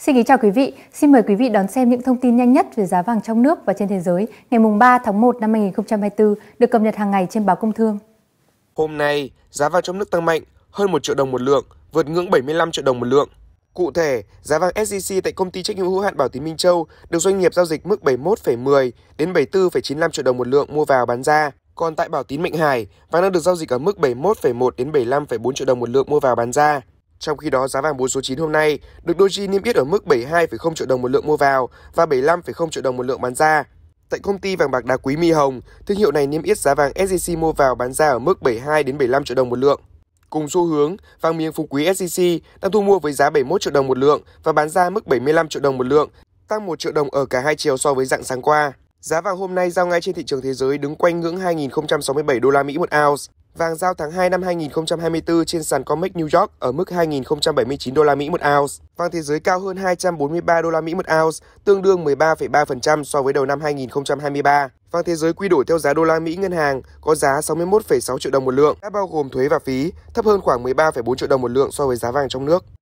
Xin kính chào quý vị, xin mời quý vị đón xem những thông tin nhanh nhất về giá vàng trong nước và trên thế giới ngày mùng 3 tháng 1 năm 2024 được cập nhật hàng ngày trên báo Công Thương. Hôm nay, giá vàng trong nước tăng mạnh hơn 1 triệu đồng một lượng, vượt ngưỡng 75 triệu đồng một lượng. Cụ thể, giá vàng SJC tại công ty trách nhiệm hữu hạn Bảo Tín Minh Châu được doanh nghiệp giao dịch mức 71,10 đến 74,95 triệu đồng một lượng mua vào bán ra. Còn tại Bảo Tín Mệnh Hải, vàng đang được giao dịch ở mức 71,1 đến 75,4 triệu đồng một lượng mua vào bán ra. Trong khi đó, giá vàng bốn số 9 hôm nay được Doji niêm yết ở mức 72,0 triệu đồng một lượng mua vào và 75,0 triệu đồng một lượng bán ra. Tại công ty vàng bạc đá quý Mi Hồng, thương hiệu này niêm yết giá vàng SJC mua vào bán ra ở mức 72 đến 75 triệu đồng một lượng. Cùng xu hướng, vàng miếng phú quý SJC đang thu mua với giá 71 triệu đồng một lượng và bán ra mức 75 triệu đồng một lượng, tăng 1 triệu đồng ở cả hai chiều so với dạng sáng qua. Giá vàng hôm nay giao ngay trên thị trường thế giới đứng quanh ngưỡng 2067 đô la Mỹ một ounce. Vàng giao tháng 2 năm 2024 trên sàn COMEX New York ở mức 2.079 đô la Mỹ một ounce. Vàng thế giới cao hơn 243 đô la Mỹ một ounce, tương đương 13,3% so với đầu năm 2023. Vàng thế giới quy đổi theo giá đô la Mỹ ngân hàng có giá 61,6 triệu đồng một lượng, đã bao gồm thuế và phí, thấp hơn khoảng 13,4 triệu đồng một lượng so với giá vàng trong nước.